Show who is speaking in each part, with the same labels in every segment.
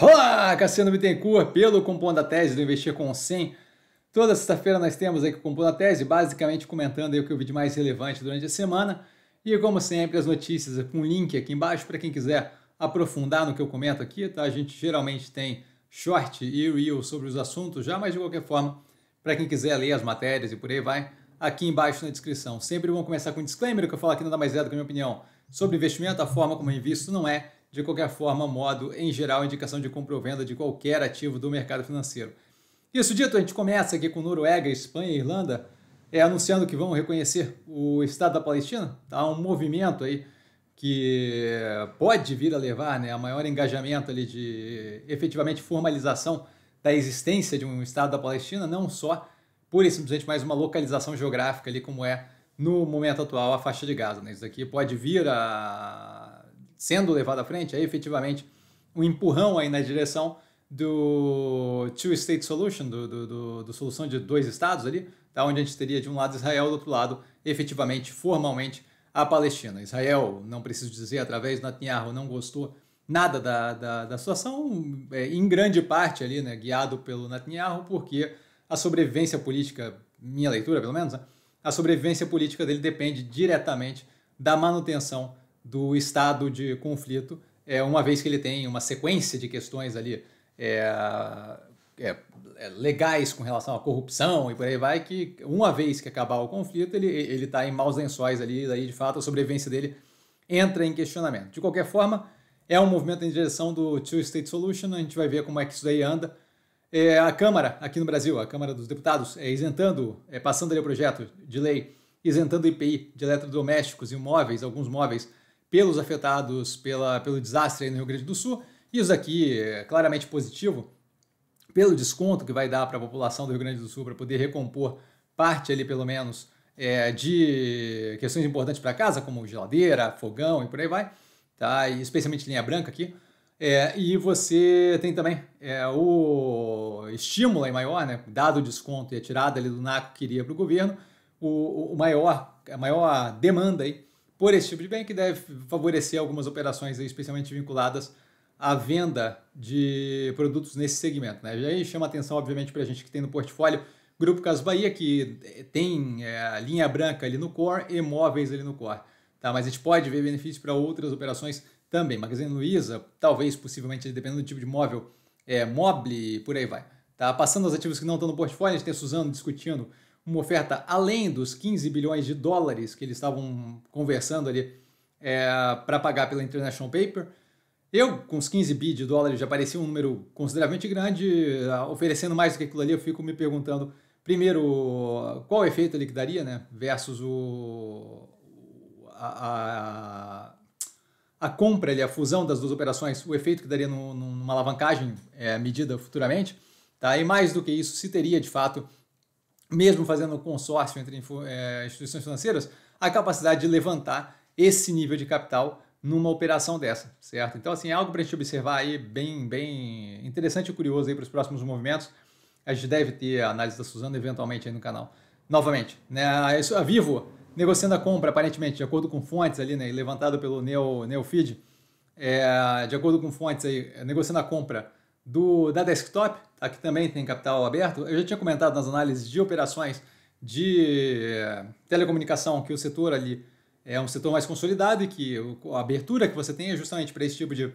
Speaker 1: Olá, Cassiano Bittencourt, pelo Compondo a Tese do Investir com 100. Toda sexta-feira nós temos aqui o Compondo a Tese, basicamente comentando aí o que eu vi de mais relevante durante a semana. E como sempre, as notícias com um link aqui embaixo para quem quiser aprofundar no que eu comento aqui, tá? A gente geralmente tem short e reel sobre os assuntos já, mas de qualquer forma, para quem quiser ler as matérias e por aí vai, aqui embaixo na descrição. Sempre vamos começar com um disclaimer, que eu falo aqui nada mais é do que a minha opinião sobre investimento, a forma como eu é invisto não é de qualquer forma, modo, em geral, indicação de compra ou venda de qualquer ativo do mercado financeiro. Isso dito, a gente começa aqui com Noruega, Espanha e Irlanda, é, anunciando que vão reconhecer o Estado da Palestina. Há um movimento aí que pode vir a levar né, a maior engajamento ali de efetivamente formalização da existência de um Estado da Palestina, não só por e simplesmente mais uma localização geográfica ali como é no momento atual a faixa de Gaza. Né? Isso aqui pode vir a sendo levado à frente é efetivamente um empurrão aí na direção do two-state solution, do, do, do, do, solução de dois estados ali, tá? onde a gente teria de um lado Israel, do outro lado, efetivamente, formalmente, a Palestina. Israel, não preciso dizer, através do Netanyahu, não gostou nada da, da, da situação, é, em grande parte ali, né, guiado pelo Netanyahu, porque a sobrevivência política, minha leitura pelo menos, né, a sobrevivência política dele depende diretamente da manutenção do estado de conflito, é, uma vez que ele tem uma sequência de questões ali é, é, é, legais com relação à corrupção e por aí vai, que uma vez que acabar o conflito, ele está ele tá em maus lençóis ali, daí de fato a sobrevivência dele entra em questionamento. De qualquer forma, é um movimento em direção do Two-State Solution, a gente vai ver como é que isso daí anda. É, a Câmara, aqui no Brasil, a Câmara dos Deputados, é, isentando, é, passando ali o projeto de lei, isentando o IPI de eletrodomésticos e móveis, alguns móveis, pelos afetados pela, pelo desastre no Rio Grande do Sul, e os aqui é claramente positivo, pelo desconto que vai dar para a população do Rio Grande do Sul para poder recompor parte ali, pelo menos, é, de questões importantes para casa, como geladeira, fogão e por aí vai, tá? e especialmente linha branca aqui. É, e você tem também é, o estímulo aí maior, né? dado o desconto e a tirada ali do NACO que iria para o governo, o maior, a maior demanda aí por esse tipo de bem, que deve favorecer algumas operações aí, especialmente vinculadas à venda de produtos nesse segmento. Né? E aí chama atenção, obviamente, para a gente que tem no portfólio Grupo Casas Bahia, que eh, tem é, linha branca ali no core e móveis ali no core. Tá? Mas a gente pode ver benefício para outras operações também. Magazine Luiza, talvez, possivelmente, dependendo do tipo de móvel, é, mobile, por aí vai. Tá? Passando aos ativos que não estão no portfólio, a gente tem a Suzano discutindo uma oferta além dos 15 bilhões de dólares que eles estavam conversando ali é, para pagar pela International Paper. Eu, com os 15 bi de dólares, já parecia um número consideravelmente grande, ah, oferecendo mais do que aquilo ali, eu fico me perguntando, primeiro, qual o efeito ali que daria, né? Versus o, a, a, a, compra, ali, a fusão das duas operações, o efeito que daria no, numa alavancagem é, medida futuramente. Tá? E mais do que isso, se teria, de fato, mesmo fazendo consórcio entre é, instituições financeiras, a capacidade de levantar esse nível de capital numa operação dessa, certo? Então, assim, é algo para a gente observar aí bem, bem interessante e curioso aí para os próximos movimentos. A gente deve ter a análise da Suzana eventualmente aí no canal. Novamente, né? A Vivo negociando a compra, aparentemente, de acordo com fontes ali, né? Levantado pelo Neo, Neo Feed, é, de acordo com fontes aí, negociando a compra do, da desktop, aqui tá, também tem capital aberto. Eu já tinha comentado nas análises de operações de eh, telecomunicação que o setor ali é um setor mais consolidado e que a abertura que você tem é justamente para esse tipo de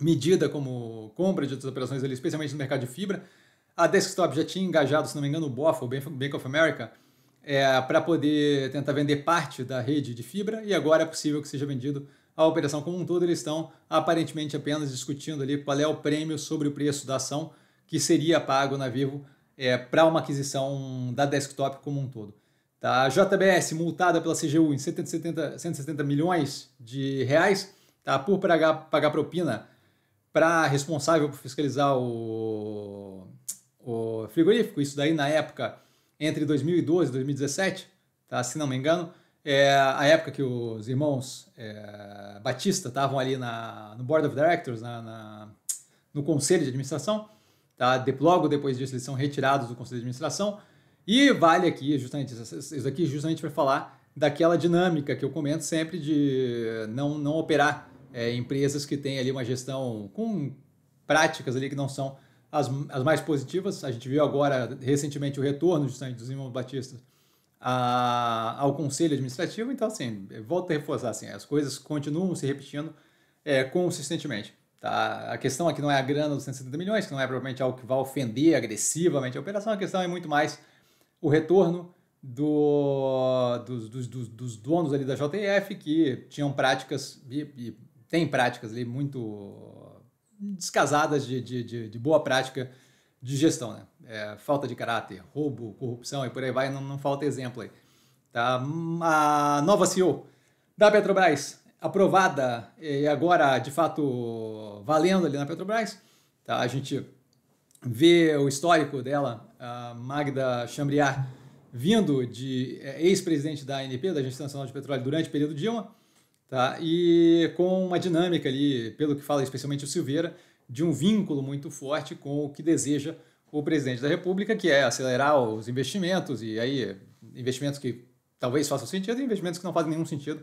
Speaker 1: medida como compra de outras operações ali, especialmente no mercado de fibra. A Desktop já tinha engajado, se não me engano, o BOF, o Bank of America, é, eh, para poder tentar vender parte da rede de fibra e agora é possível que seja vendido a operação como um todo, eles estão aparentemente apenas discutindo ali qual é o prêmio sobre o preço da ação que seria pago na Vivo é, para uma aquisição da desktop como um todo. Tá? A JBS multada pela CGU em 170, 170 milhões de reais tá? por pagar, pagar propina para responsável por fiscalizar o, o frigorífico, isso daí na época entre 2012 e 2017, tá? se não me engano. É, a época que os irmãos é, Batista estavam ali na, no Board of Directors, na, na, no Conselho de Administração, tá? De, logo depois disso eles são retirados do Conselho de Administração, e vale aqui justamente isso aqui justamente para falar daquela dinâmica que eu comento sempre de não, não operar é, empresas que têm ali uma gestão com práticas ali que não são as, as mais positivas. A gente viu agora recentemente o retorno justamente dos irmãos Batistas a, ao conselho administrativo. Então, assim, volto a reforçar, assim, as coisas continuam se repetindo é, consistentemente. Tá? A questão aqui não é a grana dos 170 milhões, que não é provavelmente algo que vai ofender agressivamente a operação, a questão é muito mais o retorno do, dos, dos, dos, dos, donos ali da JF que tinham práticas e, e têm práticas ali muito descasadas de, de, de, de boa prática de gestão, né? É, falta de caráter, roubo, corrupção e por aí vai, não, não falta exemplo aí. Tá? A nova CEO da Petrobras, aprovada e agora de fato valendo ali na Petrobras, tá? a gente vê o histórico dela, a Magda Chambriar, vindo de é, ex-presidente da ANP, da Agência Nacional de Petróleo, durante o período Dilma, tá? e com uma dinâmica ali, pelo que fala especialmente o Silveira, de um vínculo muito forte com o que deseja o presidente da República, que é acelerar os investimentos e aí investimentos que talvez façam sentido e investimentos que não fazem nenhum sentido.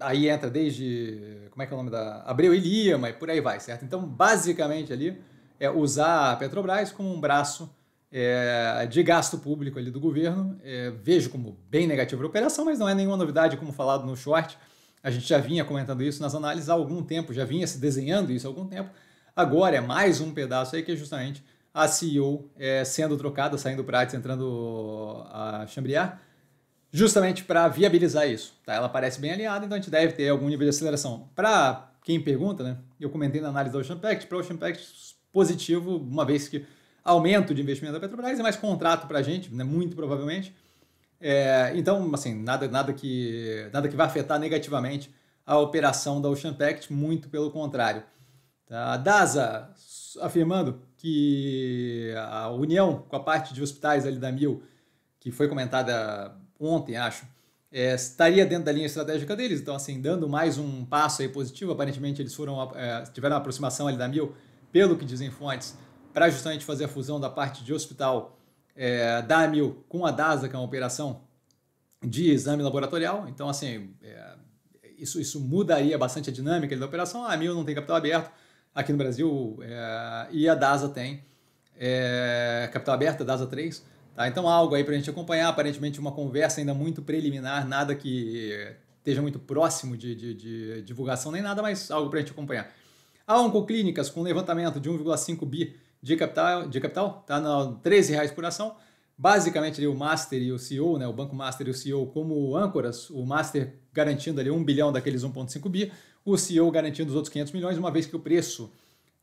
Speaker 1: Aí entra desde, como é que é o nome da? Abreu Lima mas por aí vai, certo? Então, basicamente ali é usar a Petrobras como um braço é, de gasto público ali do governo. É, vejo como bem negativa a operação, mas não é nenhuma novidade, como falado no short. A gente já vinha comentando isso nas análises há algum tempo, já vinha se desenhando isso há algum tempo. Agora é mais um pedaço aí que é justamente a CEO é, sendo trocada, saindo Prates, entrando a Chambriar justamente para viabilizar isso. Tá? Ela parece bem alinhada, então a gente deve ter algum nível de aceleração. Para quem pergunta, né? eu comentei na análise da Ocean Pact, para Ocean Pact positivo, uma vez que aumento de investimento da Petrobras é mais contrato para a gente, né? muito provavelmente. É, então, assim, nada, nada, que, nada que vai afetar negativamente a operação da Ocean Pact, muito pelo contrário. Tá? A DASA afirmando que a união com a parte de hospitais ali da Mil, que foi comentada ontem, acho, é, estaria dentro da linha estratégica deles. Então, assim, dando mais um passo aí positivo, aparentemente eles foram é, tiveram uma aproximação ali da Mil, pelo que dizem fontes, para justamente fazer a fusão da parte de hospital é, da Mil com a DASA, que é uma operação de exame laboratorial. Então, assim, é, isso, isso mudaria bastante a dinâmica da operação. A Mil não tem capital aberto, aqui no Brasil, é, e a DASA tem, é, Capital Aberta, DASA 3. Tá? Então, algo aí para a gente acompanhar, aparentemente uma conversa ainda muito preliminar, nada que esteja muito próximo de, de, de divulgação nem nada, mas algo para a gente acompanhar. A Oncoclínicas, com levantamento de 1,5 bi de capital, de capital tá no 13 reais por ação. Basicamente, ali, o Master e o CEO, né, o Banco Master e o CEO como âncoras, o Master garantindo ali 1 bilhão daqueles 1,5 bi, o CEO garantindo os outros 500 milhões, uma vez que o preço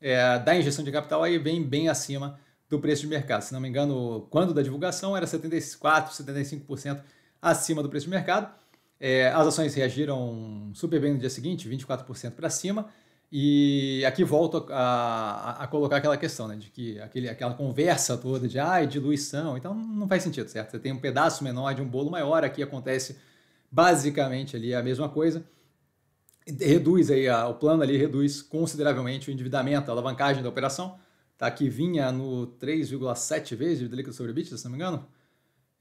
Speaker 1: é, da injeção de capital aí vem bem acima do preço de mercado. Se não me engano, quando da divulgação era 74%, 75% acima do preço de mercado. É, as ações reagiram super bem no dia seguinte, 24% para cima. E aqui volto a, a, a, colocar aquela questão, né, de que aquele, aquela conversa toda de ah, diluição, então não faz sentido, certo? Você tem um pedaço menor de um bolo maior, aqui acontece basicamente ali a mesma coisa reduz aí a, o plano ali reduz consideravelmente o endividamento, a alavancagem da operação, tá? Que vinha no 3,7 vezes dívida líquida sobre EBITDA, se não me engano,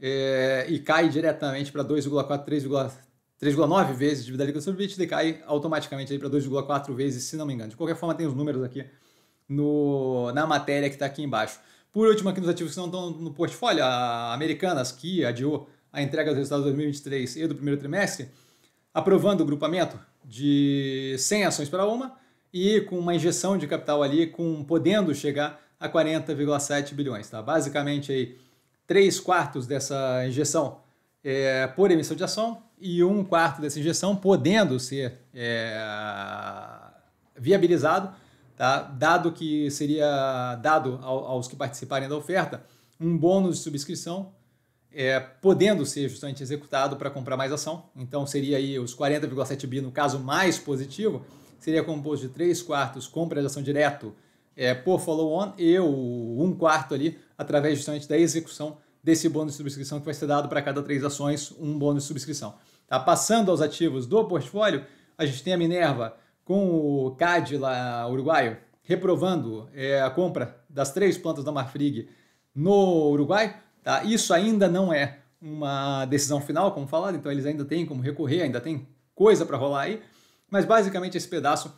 Speaker 1: é, e cai diretamente para 2,4, 3,9 vezes dívida líquida sobre EBITDA e cai automaticamente aí para 2,4 vezes, se não me engano. De qualquer forma, tem os números aqui no, na matéria que está aqui embaixo. Por último, aqui nos ativos que não estão no portfólio, a Americanas, que adiou a entrega dos resultados de 2023 e do primeiro trimestre, aprovando o grupamento, de 100 ações para uma e com uma injeção de capital ali, com podendo chegar a 40,7 bilhões. Tá? Basicamente, aí, 3 quartos dessa injeção é, por emissão de ação e um quarto dessa injeção podendo ser é, viabilizado, tá? dado que seria dado ao, aos que participarem da oferta um bônus de subscrição é, podendo ser justamente executado para comprar mais ação. Então seria aí os 40,7 bi, no caso mais positivo, seria composto de 3 quartos compra de ação direto é, por follow-on e o 1 quarto ali através justamente da execução desse bônus de subscrição que vai ser dado para cada três ações, um bônus de subscrição. Tá? Passando aos ativos do portfólio, a gente tem a Minerva com o CAD lá uruguaio reprovando é, a compra das três plantas da Marfrig no Uruguai Tá? Isso ainda não é uma decisão final, como falado, então eles ainda têm como recorrer, ainda tem coisa para rolar aí, mas basicamente esse pedaço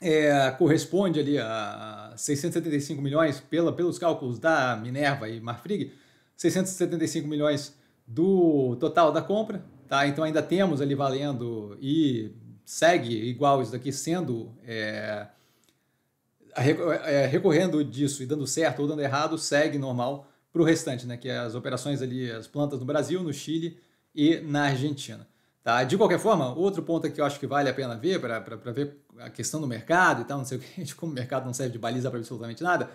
Speaker 1: é, corresponde ali a 675 milhões pela, pelos cálculos da Minerva e Marfrig, 675 milhões do total da compra, tá? Então ainda temos ali valendo e segue igual isso daqui sendo é, é recorrendo disso e dando certo ou dando errado, segue normal para o restante, né? Que é as operações ali, as plantas no Brasil, no Chile e na Argentina. Tá? De qualquer forma, outro ponto que eu acho que vale a pena ver, para ver a questão do mercado e tal, não sei o que, como o mercado não serve de baliza para absolutamente nada.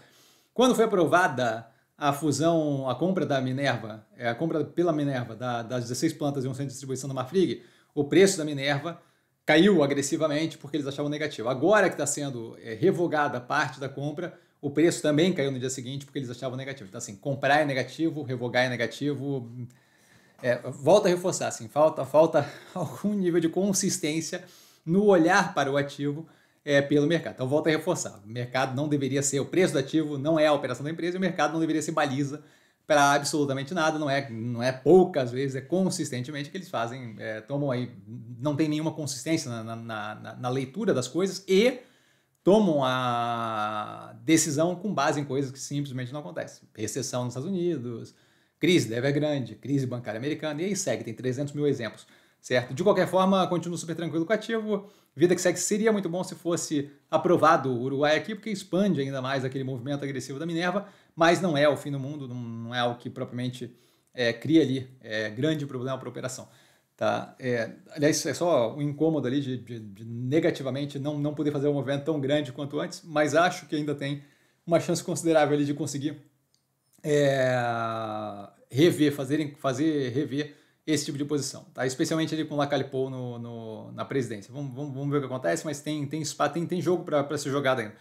Speaker 1: Quando foi aprovada a fusão, a compra da Minerva, é, a compra pela Minerva da, das 16 plantas e um centro de distribuição da Marfrig, o preço da Minerva caiu agressivamente porque eles achavam negativo. Agora que está sendo é, revogada parte da compra, o preço também caiu no dia seguinte porque eles achavam negativo. Então, assim, comprar é negativo, revogar é negativo. É, volta a reforçar, assim, falta, falta algum nível de consistência no olhar para o ativo é, pelo mercado. Então, volta a reforçar. O mercado não deveria ser o preço do ativo, não é a operação da empresa, e o mercado não deveria ser baliza para absolutamente nada, não é, não é poucas vezes, é consistentemente que eles fazem, é, tomam aí, não tem nenhuma consistência na na, na, na leitura das coisas e tomam a decisão com base em coisas que simplesmente não acontecem. Recessão nos Estados Unidos, crise é grande, crise bancária americana, e aí segue, tem 300 mil exemplos, certo? De qualquer forma, continuo super tranquilo com o ativo, vida que segue seria muito bom se fosse aprovado o Uruguai aqui, porque expande ainda mais aquele movimento agressivo da Minerva, mas não é o fim do mundo, não é o que propriamente é, cria ali é, grande problema para a operação. Tá? É, aliás, é só um incômodo ali de, de, de, negativamente não, não poder fazer um movimento tão grande quanto antes, mas acho que ainda tem uma chance considerável ali de conseguir é, rever, fazer, fazer rever esse tipo de posição, tá? especialmente ali com o Lacalipou no, no, na presidência. Vamos, vamos, vamos ver o que acontece, mas tem, tem, tem, tem jogo para ser jogado ainda.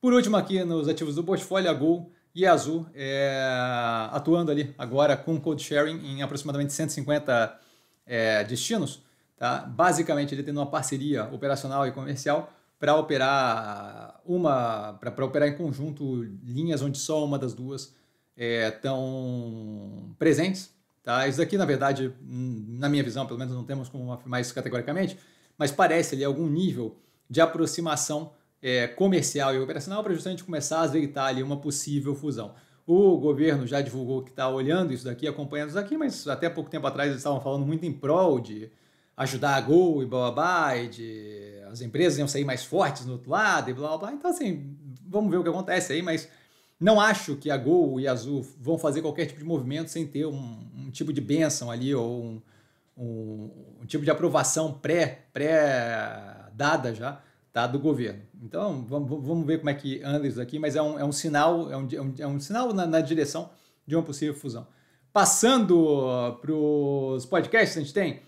Speaker 1: Por último, aqui nos ativos do portfólio, a Gol e a Azul é, atuando ali agora com code sharing em aproximadamente 150 é, destinos, tá? basicamente ele tendo uma parceria operacional e comercial para operar uma para operar em conjunto linhas onde só uma das duas estão é, presentes. Tá? Isso aqui, na verdade, hum, na minha visão, pelo menos não temos como afirmar isso categoricamente, mas parece ali algum nível de aproximação é, comercial e operacional para justamente começar a azeitar ali uma possível fusão. O governo já divulgou que está olhando isso daqui, acompanhando isso daqui, mas até pouco tempo atrás eles estavam falando muito em prol de ajudar a Gol e blá blá e de as empresas iam sair mais fortes no outro lado e blá blá blá. Então, assim, vamos ver o que acontece aí, mas não acho que a Gol e a Azul vão fazer qualquer tipo de movimento sem ter um, um tipo de bênção ali ou um, um, um tipo de aprovação pré-dada pré já tá, do governo. Então, vamos, vamos ver como é que anda isso aqui, mas é um, é um sinal, é um, é um é sinal na, na direção de uma possível fusão. Passando ah, para os podcasts, a gente tem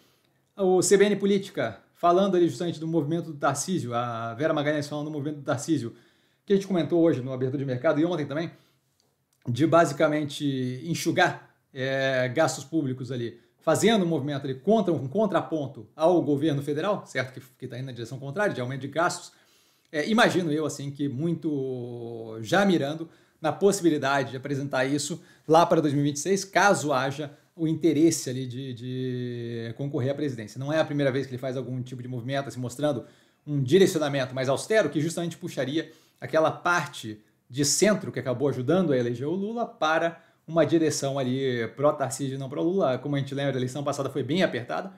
Speaker 1: o CBN Política, falando ali justamente do movimento do Tarcísio, a Vera Magalhães falando do movimento do Tarcísio, que a gente comentou hoje no Abertura de Mercado e ontem também, de basicamente enxugar é, gastos públicos ali fazendo um movimento ali contra um contraponto ao governo federal, certo? Que está indo na direção contrária, de aumento de gastos. É, imagino eu, assim, que muito já mirando na possibilidade de apresentar isso lá para 2026, caso haja o interesse ali de, de, concorrer à presidência. Não é a primeira vez que ele faz algum tipo de movimento, se assim, mostrando um direcionamento mais austero, que justamente puxaria aquela parte de centro que acabou ajudando a eleger o Lula para uma direção ali pró-Tarcísio e não pró-Lula. Como a gente lembra, a eleição passada foi bem apertada.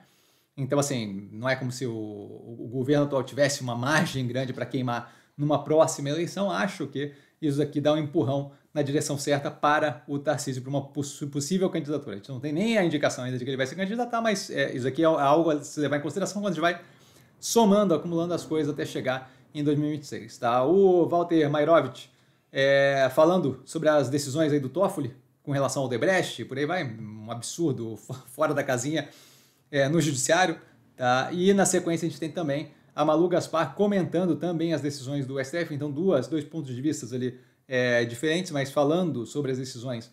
Speaker 1: Então, assim, não é como se o, o governo atual tivesse uma margem grande para queimar numa próxima eleição. Acho que isso aqui dá um empurrão na direção certa para o Tarcísio, para uma possível candidatura. A gente não tem nem a indicação ainda de que ele vai se candidatar, mas é, isso aqui é algo a se levar em consideração quando a gente vai somando, acumulando as coisas até chegar em 2026. Tá? O Walter Mairovich é, falando sobre as decisões aí do Toffoli, com relação ao Debrecht, por aí vai, um absurdo fora da casinha é, no judiciário. Tá? E na sequência a gente tem também a Malu Gaspar comentando também as decisões do STF, então duas, dois pontos de vista ali é, diferentes, mas falando sobre as decisões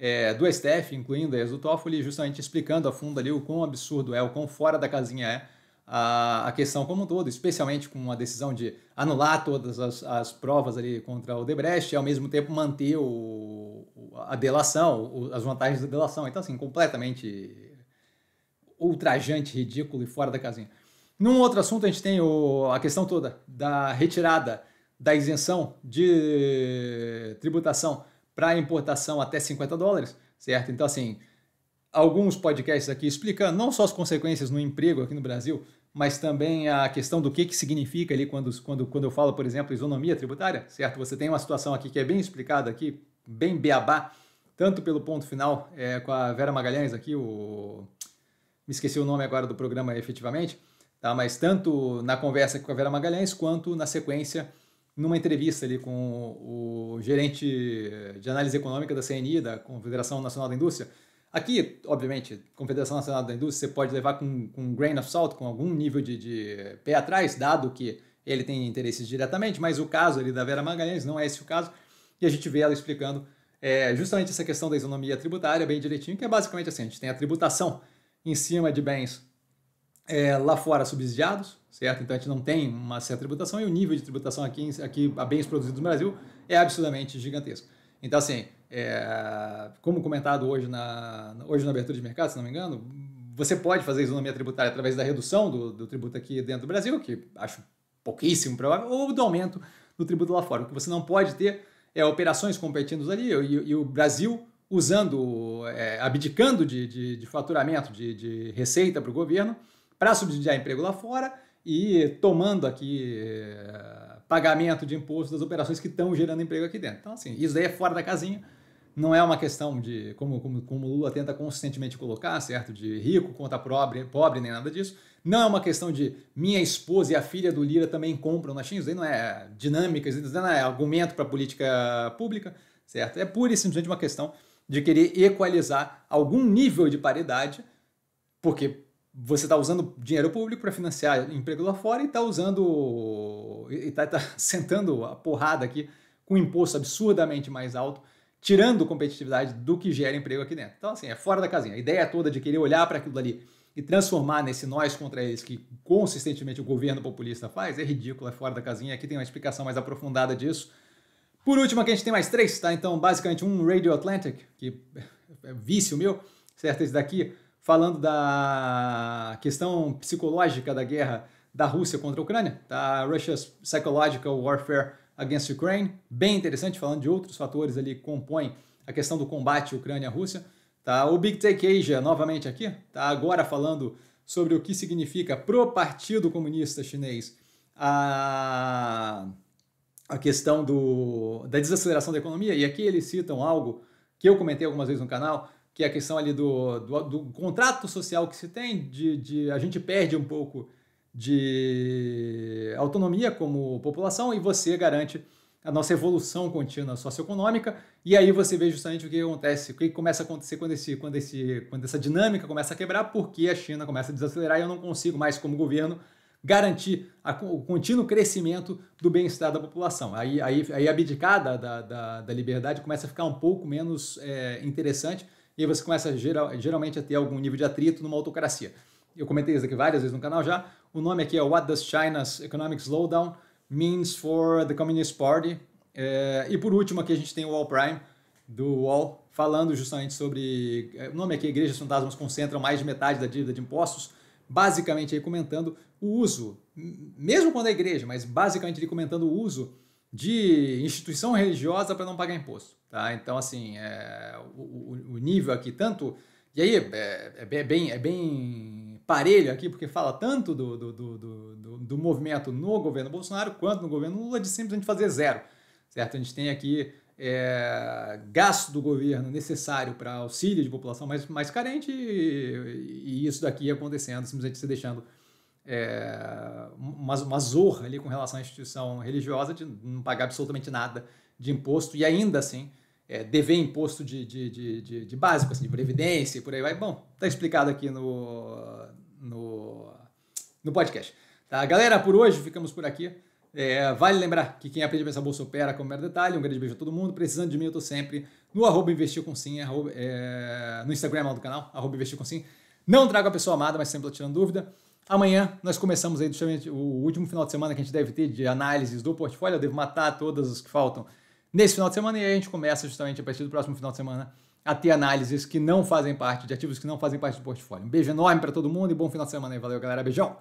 Speaker 1: é, do STF, incluindo a do Toffoli, justamente explicando a fundo ali o quão absurdo é, o quão fora da casinha é a, a questão como um todo, especialmente com a decisão de anular todas as, as provas ali contra o Debrecht e ao mesmo tempo manter o, a delação, o, as vantagens da delação. Então, assim, completamente ultrajante, ridículo e fora da casinha. Num outro assunto, a gente tem o, a questão toda da retirada da isenção de tributação para importação até 50 dólares, certo? Então, assim, alguns podcasts aqui explicando não só as consequências no emprego aqui no Brasil, mas também a questão do que, que significa ali quando, quando, quando eu falo, por exemplo, isonomia tributária, certo? Você tem uma situação aqui que é bem explicada aqui, bem beabá, tanto pelo ponto final é, com a Vera Magalhães aqui, o... me esqueci o nome agora do programa efetivamente, tá? mas tanto na conversa com a Vera Magalhães quanto na sequência numa entrevista ali com o gerente de análise econômica da CNI, da Confederação Nacional da Indústria, Aqui, obviamente, Confederação Nacional da Indústria, você pode levar com, com um grain of salt, com algum nível de, de pé atrás, dado que ele tem interesses diretamente, mas o caso ali da Vera Magalhães não é esse o caso, e a gente vê ela explicando é, justamente essa questão da isonomia tributária bem direitinho, que é basicamente assim, a gente tem a tributação em cima de bens é, lá fora subsidiados, certo? Então a gente não tem uma certa tributação, e o nível de tributação aqui, aqui a bens produzidos no Brasil é absolutamente gigantesco. Então, assim, é, como comentado hoje na, hoje na abertura de mercado, se não me engano, você pode fazer isonomia tributária através da redução do, do tributo aqui dentro do Brasil, que acho pouquíssimo provável, ou do aumento do tributo lá fora. O que você não pode ter é operações competindo ali e, e o Brasil usando, é, abdicando de, de, de, faturamento, de, de receita para o governo, para subsidiar emprego lá fora e tomando aqui é, pagamento de imposto das operações que estão gerando emprego aqui dentro. Então, assim, isso daí é fora da casinha não é uma questão de, como, como, como Lula tenta consistentemente colocar, certo? De rico contra pobre, pobre, nem nada disso. Não é uma questão de minha esposa e a filha do Lira também compram na China. Isso aí não é dinâmica, isso não é argumento para política pública, certo? É pura e simplesmente uma questão de querer equalizar algum nível de paridade, porque você está usando dinheiro público para financiar emprego lá fora e está usando. e está tá, tá sentando a porrada aqui com um imposto absurdamente mais alto tirando competitividade do que gera emprego aqui dentro. Então, assim, é fora da casinha. A ideia toda de querer olhar para aquilo ali e transformar nesse nós contra eles que consistentemente o governo populista faz é ridículo, é fora da casinha. Aqui tem uma explicação mais aprofundada disso. Por último, aqui a gente tem mais três, tá? Então, basicamente, um Radio Atlantic, que é vício meu, certo? Esse daqui, falando da questão psicológica da guerra da Rússia contra a Ucrânia, tá? Russia's Psychological Warfare against Ukraine, bem interessante, falando de outros fatores ali que compõem a questão do combate Ucrânia-Rússia. Tá? O Big Take Asia, novamente aqui, tá agora falando sobre o que significa pro Partido Comunista Chinês a, a questão do, da desaceleração da economia. E aqui eles citam algo que eu comentei algumas vezes no canal, que é a questão ali do, do, do contrato social que se tem, de, de a gente perde um pouco de autonomia como população e você garante a nossa evolução contínua socioeconômica. E aí você vê justamente o que acontece, o que começa a acontecer quando, esse, quando, esse, quando essa dinâmica começa a quebrar, porque a China começa a desacelerar e eu não consigo mais, como governo, garantir a, o contínuo crescimento do bem-estar da população. Aí, aí, aí abdicar da, da, da, liberdade começa a ficar um pouco menos é, interessante e aí você começa geral, geralmente a ter algum nível de atrito numa autocracia eu comentei isso aqui várias vezes no canal já, o nome aqui é What Does China's Economic Slowdown Means for the Communist Party? É, e por último aqui a gente tem o Wall Prime, do Wall, falando justamente sobre, é, o nome aqui é Igrejas Fantasmas concentram mais de metade da dívida de impostos, basicamente aí comentando o uso, mesmo quando é igreja, mas basicamente ele comentando o uso de instituição religiosa para não pagar imposto. Tá? Então, assim, é, o, o, nível aqui, tanto. E aí, é, é bem, é bem parelho aqui, porque fala tanto do, do, do, do, do movimento no governo Bolsonaro quanto no governo Lula, de simplesmente fazer zero. Certo? A gente tem aqui é, gasto do governo necessário para auxílio de população mais, mais carente e, e isso daqui acontecendo, simplesmente se deixando é, uma, uma zorra ali com relação à instituição religiosa de não pagar absolutamente nada de imposto e ainda assim é, dever imposto de, de, de, de, de básico, assim, de previdência e por aí vai. Bom, tá explicado aqui no, no, no podcast. Tá, galera, por hoje ficamos por aqui. É, vale lembrar que quem aprende a pensar bolsa opera como mero detalhe. Um grande beijo a todo mundo. Precisando de mim, eu tô sempre no arroba investir com sim, arroba, é, no Instagram do canal, arroba investir com sim. Não trago a pessoa amada, mas sempre tô tirando dúvida. Amanhã nós começamos aí o último final de semana que a gente deve ter de análises do portfólio. Eu devo matar todas as que faltam nesse final de semana e a gente começa justamente a partir do próximo final de semana a ter análises que não fazem parte de ativos que não fazem parte do portfólio. Um beijo enorme para todo mundo e bom final de semana aí. Valeu, galera. Beijão!